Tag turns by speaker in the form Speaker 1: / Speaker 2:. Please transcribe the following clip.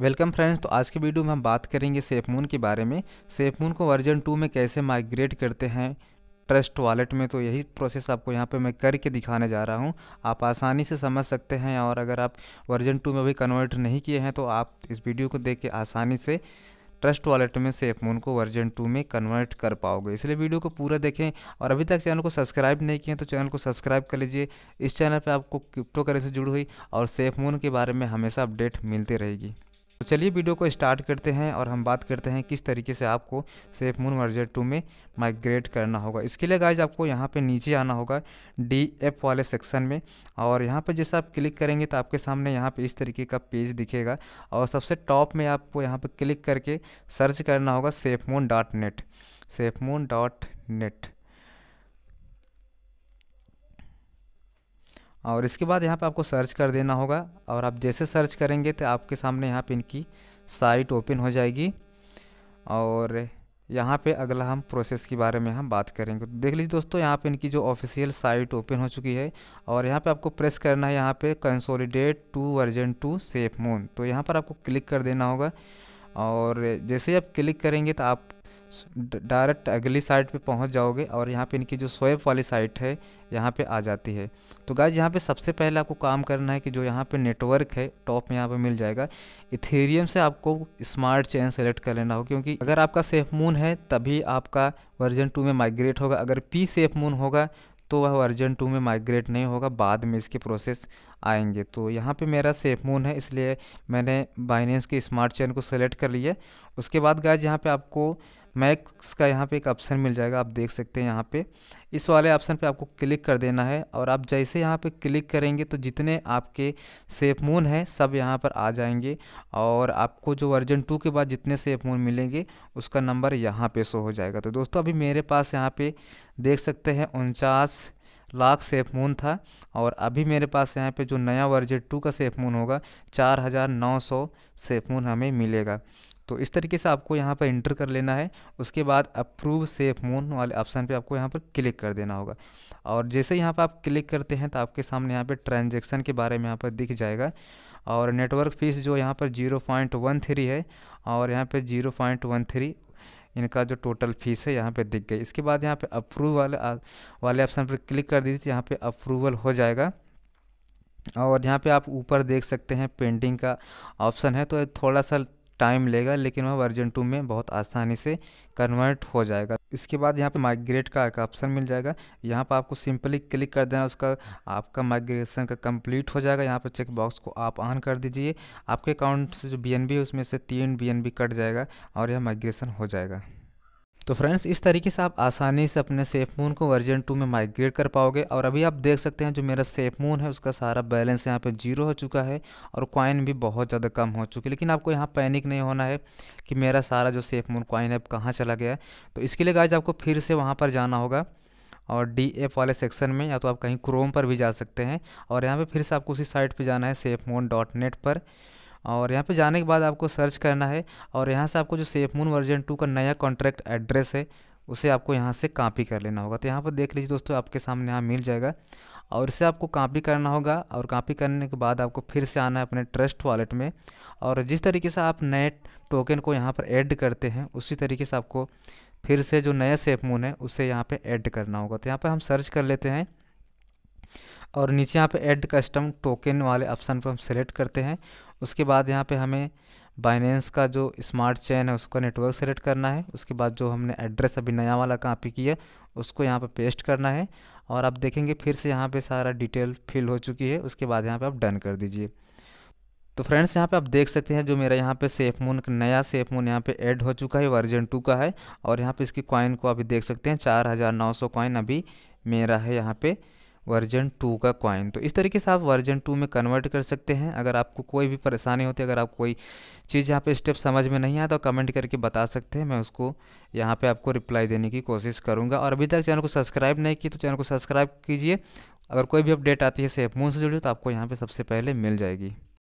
Speaker 1: welcome friends तो आज के वीडियो में हम बात करेंगे सेफमून के बारे में सेफमून को वर्जन टू में कैसे माइग्रेट करते हैं ट्रस्ट वॉलेट में तो यही प्रोसेस आपको यहाँ पे मैं करके दिखाने जा रहा हूँ आप आसानी से समझ सकते हैं और अगर आप वर्जन टू में अभी कन्वर्ट नहीं किए हैं तो आप इस वीडियो को देख के आसानी से ट्रस्ट वॉलेट में सेफमून को वर्जन टू में कन्वर्ट कर पाओगे इसलिए वीडियो को पूरा देखें और अभी तक चैनल को सब्सक्राइब नहीं किए तो चैनल को सब्सक्राइब कर लीजिए इस चैनल पर आपको क्रिप्टो करेंसी जुड़ी हुई और सेफमून के बारे में हमेशा अपडेट मिलती रहेगी तो चलिए वीडियो को स्टार्ट करते हैं और हम बात करते हैं किस तरीके से आपको सेफ मून वर्जर टू में माइग्रेट करना होगा इसके लिए गाइज आपको यहाँ पे नीचे आना होगा डी एफ वाले सेक्शन में और यहाँ पे जैसे आप क्लिक करेंगे तो आपके सामने यहाँ पे इस तरीके का पेज दिखेगा और सबसे टॉप में आपको यहाँ पर क्लिक करके सर्च करना होगा SafeMoon dot net SafeMoon dot net और इसके बाद यहाँ पे आपको सर्च कर देना होगा और आप जैसे सर्च करेंगे तो आपके सामने यहाँ पे इनकी साइट ओपन हो जाएगी और यहाँ पे अगला हम प्रोसेस के बारे में हम बात करेंगे तो देख लीजिए दोस्तों यहाँ पे इनकी जो ऑफिशियल साइट ओपन हो चुकी है और यहाँ पे आपको प्रेस करना है यहाँ पे consolidate to version two SafeMoon तो यहाँ पर आपको क्लिक कर देना होगा और जैसे ही आप क्लिक करेंगे तो आप डायरेक्ट अगली साइट पे पहुंच जाओगे और यहाँ पे इनकी जो स्वेप वाली साइट है यहाँ पे आ जाती है तो गाइज यहाँ पे सबसे पहले आपको काम करना है कि जो यहाँ पे नेटवर्क है टॉप में यहाँ पे मिल जाएगा इथेरियम से आपको स्मार्ट चेन सेलेक्ट कर लेना हो क्योंकि अगर आपका सेफ मून है तभी आपका वर्जन टू में माइग्रेट होगा अगर पी सेफ मून होगा तो वह वर्जन टू में माइग्रेट नहीं होगा बाद में इसके प्रोसेस आएंगे तो यहाँ पे मेरा सेफ मून है इसलिए मैंने बाइनेंस के स्मार्ट चेन को सेलेक्ट कर लिया उसके बाद गाय यहाँ पे आपको मैक्स का यहाँ पे एक ऑप्शन मिल जाएगा आप देख सकते हैं यहाँ पे इस वाले ऑप्शन पे आपको क्लिक कर देना है और आप जैसे यहाँ पे क्लिक करेंगे तो जितने आपके सेफ मून हैं सब यहाँ पर आ जाएंगे और आपको जो वर्जन टू के बाद जितने सेफ मून मिलेंगे उसका नंबर यहाँ पे शो हो जाएगा तो दोस्तों अभी मेरे पास यहाँ पर देख सकते हैं उनचास लाख सेफ मून था और अभी मेरे पास यहाँ पे जो नया वर्जन टू का सेफ मून होगा चार हज़ार नौ सौ सेफ मून हमें मिलेगा तो इस तरीके से आपको यहाँ पर इंटर कर लेना है उसके बाद अप्रूव सेफ मोन वाले ऑप्शन पे आपको यहाँ पर क्लिक कर देना होगा और जैसे यहाँ पर आप क्लिक करते हैं तो आपके सामने यहाँ पर ट्रांजेक्शन के बारे में यहाँ पर दिख जाएगा और नेटवर्क फीस जो यहाँ पर जीरो पॉइंट वन थ्री है और यहाँ पर जीरो पॉइंट वन थ्री इनका जो टोटल फीस है यहाँ पे दिख गई इसके बाद यहाँ पे अप्रूव वाले वाले ऑप्शन पर क्लिक कर दीजिए यहाँ पे अप्रूवल हो जाएगा और यहाँ पे आप ऊपर देख सकते हैं पेंटिंग का ऑप्शन है तो थोड़ा सा टाइम लेगा लेकिन वह वर्जन टू में बहुत आसानी से कन्वर्ट हो जाएगा इसके बाद यहाँ पे माइग्रेट का एक ऑप्शन मिल जाएगा यहाँ पर आपको सिंपली क्लिक कर देना उसका आपका माइग्रेशन का कंप्लीट हो जाएगा यहाँ पर चेक बॉक्स को आप ऑन कर दीजिए आपके अकाउंट से जो बी है उसमें से तीन बी कट जाएगा और यह माइग्रेशन हो जाएगा तो फ्रेंड्स इस तरीके से आप आसानी से अपने सेफ मून को वर्जन टू में माइग्रेट कर पाओगे और अभी आप देख सकते हैं जो मेरा सेफ मून है उसका सारा बैलेंस यहाँ पे जीरो हो चुका है और कॉइन भी बहुत ज़्यादा कम हो चुकी है लेकिन आपको यहाँ पैनिक नहीं होना है कि मेरा सारा जो सेफ मून कॉइन है कहाँ चला गया तो इसके लिए गाइज आपको फिर से वहाँ पर जाना होगा और डी एफ वाले सेक्शन में या तो आप कहीं क्रोम पर भी जा सकते हैं और यहाँ पर फिर से आपको उसी साइट पर जाना है सेफ मोन डॉट नेट पर और यहाँ पे जाने के बाद आपको सर्च करना है और यहाँ से आपको जो सेफ मून वर्जन टू का नया कॉन्ट्रैक्ट एड्रेस है उसे आपको यहाँ से कापी कर लेना होगा तो यहाँ पर देख लीजिए दोस्तों आपके सामने यहाँ मिल जाएगा और इसे आपको कापी करना होगा और कापी करने के बाद आपको फिर से आना है अपने ट्रस्ट वॉलेट में और जिस तरीके से आप नए टोकन को यहाँ पर ऐड करते हैं उसी तरीके से आपको फिर से जो नया सेफ मून है उसे यहाँ पर ऐड करना होगा तो यहाँ पर हम सर्च कर लेते हैं और नीचे यहाँ पे ऐड कस्टम टोकन वाले ऑप्शन पर हम सेलेक्ट करते हैं उसके बाद यहाँ पे हमें बाइनेंस का जो स्मार्ट चैन है उसका नेटवर्क सेलेक्ट करना है उसके बाद जो हमने एड्रेस अभी नया वाला कापी किया उसको यहाँ पर पेस्ट करना है और आप देखेंगे फिर से यहाँ पर सारा डिटेल फिल हो चुकी है उसके बाद यहाँ पर आप डन कर दीजिए तो फ्रेंड्स यहाँ पे आप देख सकते हैं जो मेरा यहाँ पे सेफ मून नया सेफ मून यहाँ पे ऐड हो चुका है वर्जन टू का है और यहाँ पे इसकी कॉइन को अभी देख सकते हैं चार हज़ार नौ सौ कॉइन अभी मेरा है यहाँ पे वर्जन टू का कॉइन तो इस तरीके से आप वर्जन टू में कन्वर्ट कर सकते हैं अगर आपको कोई भी परेशानी होती है अगर आप कोई चीज़ यहाँ पे स्टेप समझ में नहीं आया तो कमेंट करके बता सकते हैं मैं उसको यहाँ पे आपको रिप्लाई देने की कोशिश करूँगा और अभी तक चैनल को सब्सक्राइब नहीं की तो चैनल को सब्सक्राइब कीजिए अगर कोई भी अपडेट आती है सेफ मून से जुड़ी तो आपको यहाँ पर सबसे पहले मिल जाएगी